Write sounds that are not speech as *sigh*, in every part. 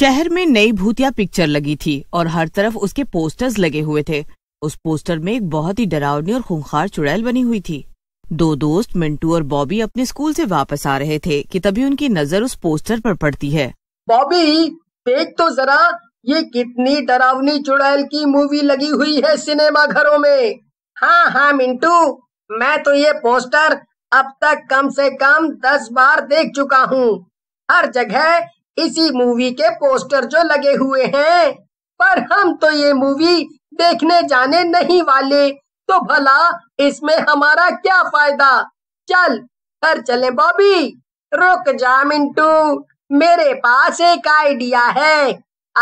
शहर में नई भूतिया पिक्चर लगी थी और हर तरफ उसके पोस्टर्स लगे हुए थे उस पोस्टर में एक बहुत ही डरावनी और खूंखार चुड़ैल बनी हुई थी दो दोस्त मिंटू और बॉबी अपने स्कूल से वापस आ रहे थे कि तभी उनकी नजर उस पोस्टर पर पड़ती है बॉबी देख तो जरा ये कितनी डरावनी चुड़ैल की मूवी लगी हुई है सिनेमा घरों में हाँ हाँ मिंटू मैं तो ये पोस्टर अब तक कम से कम दस बार देख चुका हूँ हर जगह इसी मूवी के पोस्टर जो लगे हुए हैं पर हम तो ये मूवी देखने जाने नहीं वाले तो भला इसमें हमारा क्या फायदा चल घर चले बॉबी रुक जा मिंटू मेरे पास एक आइडिया है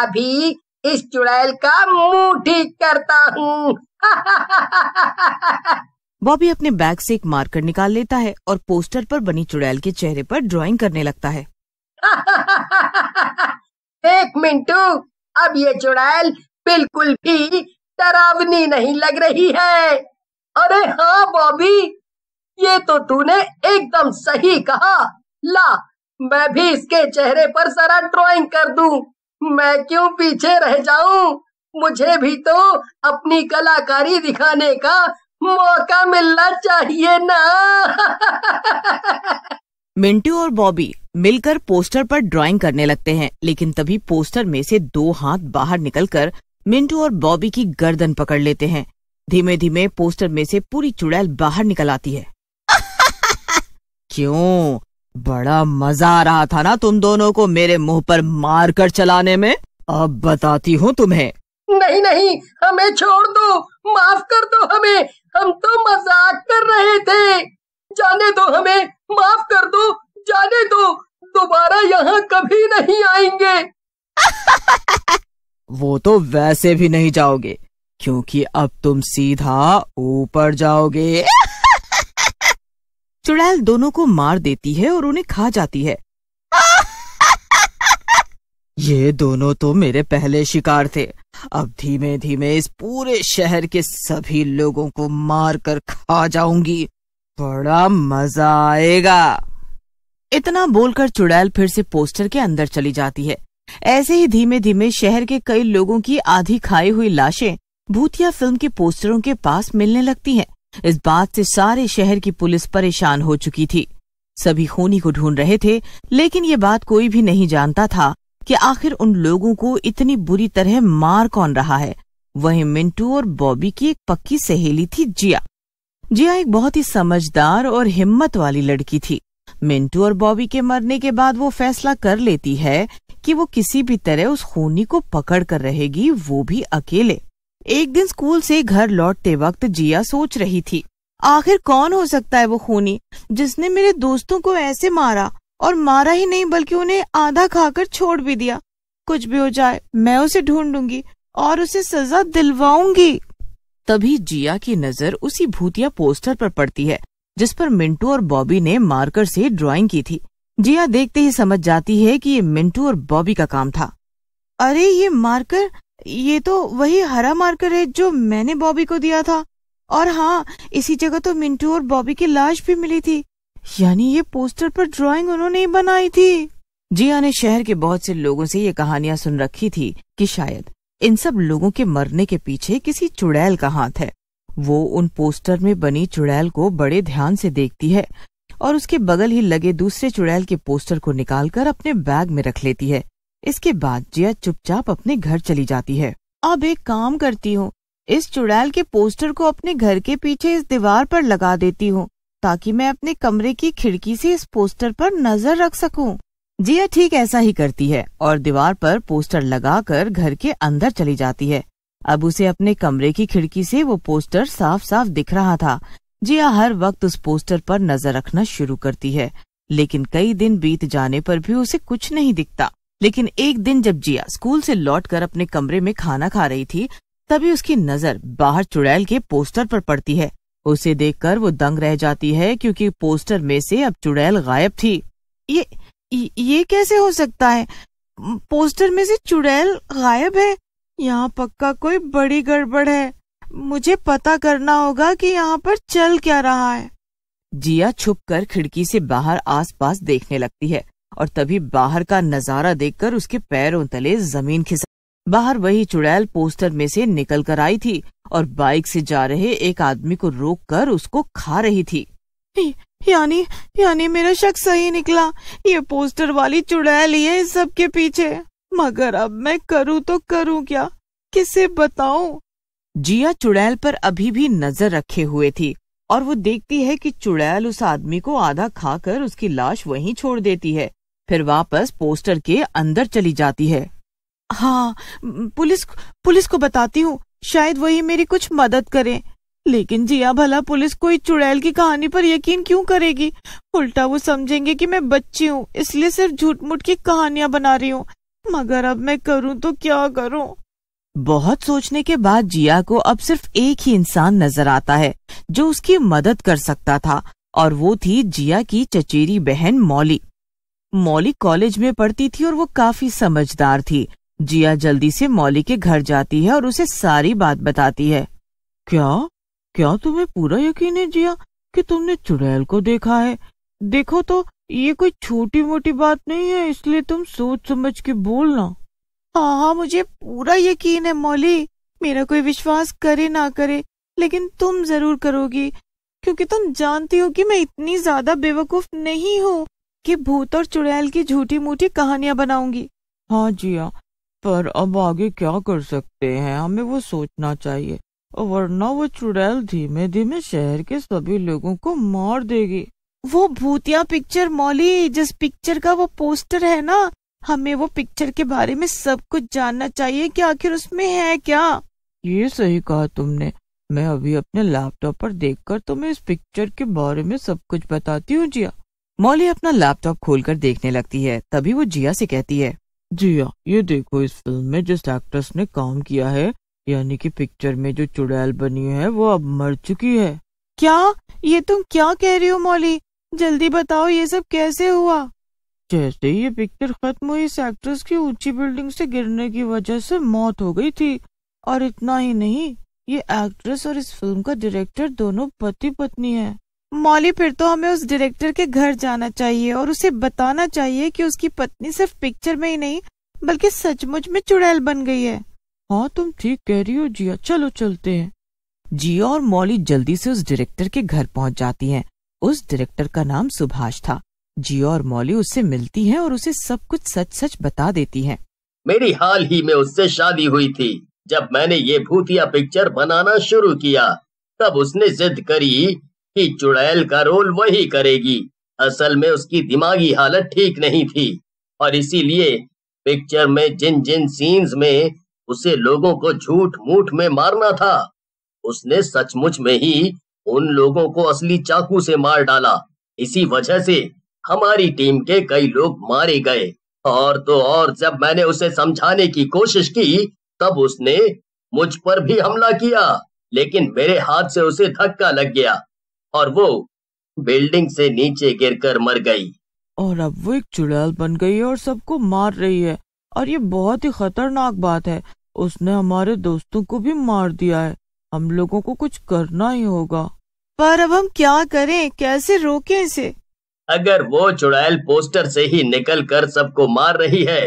अभी इस चुड़ैल का मुंह ठीक करता हूँ *laughs* बॉबी अपने बैग से एक मार्कर निकाल लेता है और पोस्टर पर बनी चुड़ैल के चेहरे पर ड्राइंग करने लगता है *laughs* एक मिंटू अब ये चुड़ैल बिल्कुल भी डरावनी नहीं लग रही है अरे हाँ बॉबी ये तो तूने एकदम सही कहा ला मैं भी इसके चेहरे पर सारा ड्राइंग कर दूं। मैं क्यों पीछे रह जाऊं? मुझे भी तो अपनी कलाकारी दिखाने का मौका मिलना चाहिए ना *laughs* मिंटू और बॉबी मिलकर पोस्टर पर ड्राइंग करने लगते हैं लेकिन तभी पोस्टर में से दो हाथ बाहर निकलकर मिंटू और बॉबी की गर्दन पकड़ लेते हैं धीमे धीमे पोस्टर में से पूरी चुड़ैल बाहर निकल आती है *laughs* क्यों बड़ा मजा आ रहा था ना तुम दोनों को मेरे मुंह पर मार कर चलाने में अब बताती हूँ तुम्हें नहीं नहीं हमें छोड़ दो माफ कर दो हमें हम तो मजाक कर रहे थे जाने दो हमें माफ कर दो जाने दो दोबारा यहाँ कभी नहीं आएंगे *laughs* वो तो वैसे भी नहीं जाओगे क्योंकि अब तुम सीधा ऊपर जाओगे *laughs* चुड़ैल दोनों को मार देती है और उन्हें खा जाती है *laughs* ये दोनों तो मेरे पहले शिकार थे अब धीमे धीमे इस पूरे शहर के सभी लोगों को मार कर खा जाऊंगी बड़ा मजा आएगा इतना बोलकर चुड़ैल फिर से पोस्टर के अंदर चली जाती है ऐसे ही धीमे धीमे शहर के कई लोगों की आधी खाई हुई लाशें भूतिया फिल्म के पोस्टरों के पास मिलने लगती हैं। इस बात से सारे शहर की पुलिस परेशान हो चुकी थी सभी खूनी को ढूंढ रहे थे लेकिन ये बात कोई भी नहीं जानता था कि आखिर उन लोगों को इतनी बुरी तरह मार कौन रहा है वहीं मिंटू और बॉबी की एक पक्की सहेली थी जिया जिया एक बहुत ही समझदार और हिम्मत वाली लड़की थी मिंटू और बॉबी के मरने के बाद वो फैसला कर लेती है कि वो किसी भी तरह उस खूनी को पकड़ कर रहेगी वो भी अकेले एक दिन स्कूल से घर लौटते वक्त जिया सोच रही थी आखिर कौन हो सकता है वो खूनी जिसने मेरे दोस्तों को ऐसे मारा और मारा ही नहीं बल्कि उन्हें आधा खाकर छोड़ भी दिया कुछ भी हो जाए मैं उसे ढूंढूंगी और उसे सजा दिलवाऊंगी तभी जिया की नजर उसी भूतिया पोस्टर पर पड़ती है जिस पर मिंटू और बॉबी ने मार्कर से ड्राइंग की थी जिया देखते ही समझ जाती है कि ये मिंटू और बॉबी का काम था अरे ये मार्कर ये तो वही हरा मार्कर है जो मैंने बॉबी को दिया था और हाँ इसी जगह तो मिंटू और बॉबी की लाश भी मिली थी यानी ये पोस्टर पर ड्राइंग उन्होंने ही बनाई थी जिया ने शहर के बहुत से लोगों से ये कहानियां सुन रखी थी कि शायद इन सब लोगों के मरने के पीछे किसी चुड़ैल का हाथ है वो उन पोस्टर में बनी चुड़ैल को बड़े ध्यान से देखती है और उसके बगल ही लगे दूसरे चुड़ैल के पोस्टर को निकालकर अपने बैग में रख लेती है इसके बाद जिया चुपचाप अपने घर चली जाती है अब एक काम करती हूँ इस चुड़ैल के पोस्टर को अपने घर के पीछे इस दीवार पर लगा देती हूँ ताकि मैं अपने कमरे की खिड़की से इस पोस्टर पर नजर रख सकूं। जिया ठीक ऐसा ही करती है और दीवार पर पोस्टर लगाकर घर के अंदर चली जाती है अब उसे अपने कमरे की खिड़की से वो पोस्टर साफ साफ दिख रहा था जिया हर वक्त उस पोस्टर पर नजर रखना शुरू करती है लेकिन कई दिन बीत जाने पर भी उसे कुछ नहीं दिखता लेकिन एक दिन जब जिया स्कूल से लौटकर अपने कमरे में खाना खा रही थी तभी उसकी नजर बाहर चुड़ैल के पोस्टर पर पड़ती है उसे देखकर वो दंग रह जाती है क्योंकि पोस्टर में से अब चुड़ैल गायब थी ये ये कैसे हो सकता है पोस्टर में से चुड़ैल गायब है यहाँ पक्का कोई बड़ी गड़बड़ है मुझे पता करना होगा कि यहाँ पर चल क्या रहा है जिया छुपकर खिड़की से बाहर आसपास देखने लगती है और तभी बाहर का नजारा देखकर उसके पैरों तले जमीन खिसक बाहर वही चुड़ैल पोस्टर में से निकल कर आई थी और बाइक से जा रहे एक आदमी को रोककर उसको खा रही थी यानी यानी मेरा शक सही निकला ये पोस्टर वाली चुड़ैल ही है इस सब के पीछे मगर अब मैं करूं तो करूं क्या किसे बताऊं जिया चुड़ैल पर अभी भी नजर रखे हुए थी और वो देखती है कि चुड़ैल उस आदमी को आधा खाकर उसकी लाश वहीं छोड़ देती है फिर वापस पोस्टर के अंदर चली जाती है हाँ पुलिस पुलिस को बताती हूँ शायद वही मेरी कुछ मदद करे लेकिन जिया भला पुलिस कोई चुड़ैल की कहानी पर यकीन क्यों करेगी उल्टा वो समझेंगे कि मैं बच्ची हूँ इसलिए सिर्फ झूठ मूठ की कहानियाँ बना रही हूँ मगर अब मैं करूं तो क्या करूं? बहुत सोचने के बाद जिया को अब सिर्फ एक ही इंसान नजर आता है जो उसकी मदद कर सकता था और वो थी जिया की चचेरी बहन मौली मौली कॉलेज में पढ़ती थी और वो काफी समझदार थी जिया जल्दी से मौली के घर जाती है और उसे सारी बात बताती है क्या क्या तुम्हें पूरा यकीन है जिया कि तुमने चुड़ैल को देखा है देखो तो ये कोई छोटी मोटी बात नहीं है इसलिए तुम सोच समझ के बोलना हाँ हाँ मुझे पूरा यकीन है मौली मेरा कोई विश्वास करे ना करे लेकिन तुम जरूर करोगी क्योंकि तुम जानती हो कि मैं इतनी ज्यादा बेवकूफ नहीं हूँ कि भूत और चुड़ैल की झूठी मूठी कहानियां बनाऊंगी हाँ जिया पर अब आगे क्या कर सकते हैं हमें वो सोचना चाहिए वरना वो चुड़ैल धीमे धीमे शहर के सभी लोगों को मार देगी वो भूतिया पिक्चर मौली जिस पिक्चर का वो पोस्टर है ना हमें वो पिक्चर के बारे में सब कुछ जानना चाहिए कि आखिर उसमें है क्या ये सही कहा तुमने मैं अभी अपने लैपटॉप पर देखकर तुम्हें इस पिक्चर के बारे में सब कुछ बताती हूँ जिया मौली अपना लैपटॉप खोलकर देखने लगती है तभी वो जिया से कहती है जिया ये देखो इस फिल्म में जिस एक्ट्रेस ने काम किया है यानी कि पिक्चर में जो चुड़ैल बनी है वो अब मर चुकी है क्या ये तुम क्या कह रही हो मौली जल्दी बताओ ये सब कैसे हुआ जैसे ये पिक्चर खत्म हुई इस एक्ट्रेस की ऊंची बिल्डिंग से गिरने की वजह से मौत हो गई थी और इतना ही नहीं ये एक्ट्रेस और इस फिल्म का डायरेक्टर दोनों पति पत्नी हैं। मौली फिर तो हमें उस डायरेक्टर के घर जाना चाहिए और उसे बताना चाहिए कि उसकी पत्नी सिर्फ पिक्चर में ही नहीं बल्कि सचमुच में चुड़ैल बन गई है हाँ तुम ठीक कह रही हो जिया चलो चलते हैं जिया और मौली जल्दी से उस डायरेक्टर के घर पहुंच जाती हैं उस डायरेक्टर का नाम सुभाष था जियो और मौली उससे मिलती हैं और उसे सब कुछ सच सच बता देती हैं। मेरी हाल ही में उससे शादी हुई थी जब मैंने ये भूतिया पिक्चर बनाना शुरू किया तब उसने जिद करी कि चुड़ैल का रोल वही करेगी असल में उसकी दिमागी हालत ठीक नहीं थी और इसीलिए पिक्चर में जिन जिन सीन्स में उसे लोगों को झूठ मूठ में मारना था उसने सचमुच में ही उन लोगों को असली चाकू से मार डाला इसी वजह से हमारी टीम के कई लोग मारे गए और तो और जब मैंने उसे समझाने की कोशिश की तब उसने मुझ पर भी हमला किया लेकिन मेरे हाथ से उसे धक्का लग गया और वो बिल्डिंग से नीचे गिरकर मर गई और अब वो एक चुड़ैल बन गई है और सबको मार रही है और ये बहुत ही खतरनाक बात है उसने हमारे दोस्तों को भी मार दिया है हम लोगों को कुछ करना ही होगा पर अब हम क्या करें कैसे रोकें इसे अगर वो चुड़ैल पोस्टर से ही निकल कर सबको मार रही है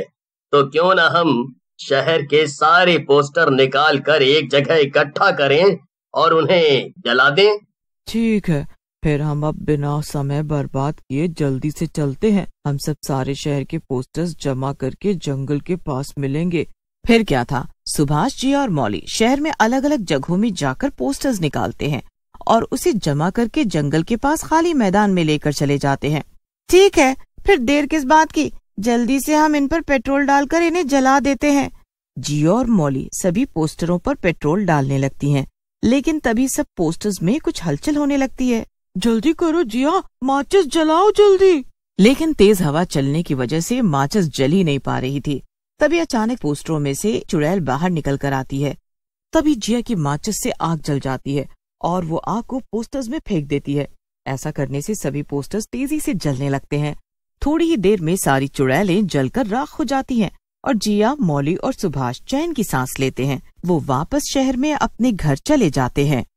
तो क्यों ना हम शहर के सारे पोस्टर निकाल कर एक जगह इकट्ठा करें और उन्हें जला दें ठीक है फिर हम अब बिना समय बर्बाद किए जल्दी से चलते हैं हम सब सारे शहर के पोस्टर्स जमा करके जंगल के पास मिलेंगे फिर क्या था सुभाष जी और मौली शहर में अलग अलग जगहों में जाकर पोस्टर्स निकालते हैं और उसे जमा करके जंगल के पास खाली मैदान में लेकर चले जाते हैं ठीक है फिर देर किस बात की जल्दी से हम इन पर पेट्रोल डालकर इन्हें जला देते हैं जियो और मौली सभी पोस्टरों पर पेट्रोल डालने लगती हैं। लेकिन तभी सब पोस्टर्स में कुछ हलचल होने लगती है जल्दी करो जिया माचिस जलाओ जल्दी लेकिन तेज हवा चलने की वजह से माचिस जल ही नहीं पा रही थी तभी अचानक पोस्टरों में से चुड़ैल बाहर निकल कर आती है तभी जिया की माचिस से आग जल जाती है और वो आग को पोस्टर्स में फेंक देती है ऐसा करने से सभी पोस्टर्स तेजी से जलने लगते हैं थोड़ी ही देर में सारी चुड़ैलें जलकर राख हो जाती हैं और जिया मौली और सुभाष चैन की सांस लेते हैं वो वापस शहर में अपने घर चले जाते हैं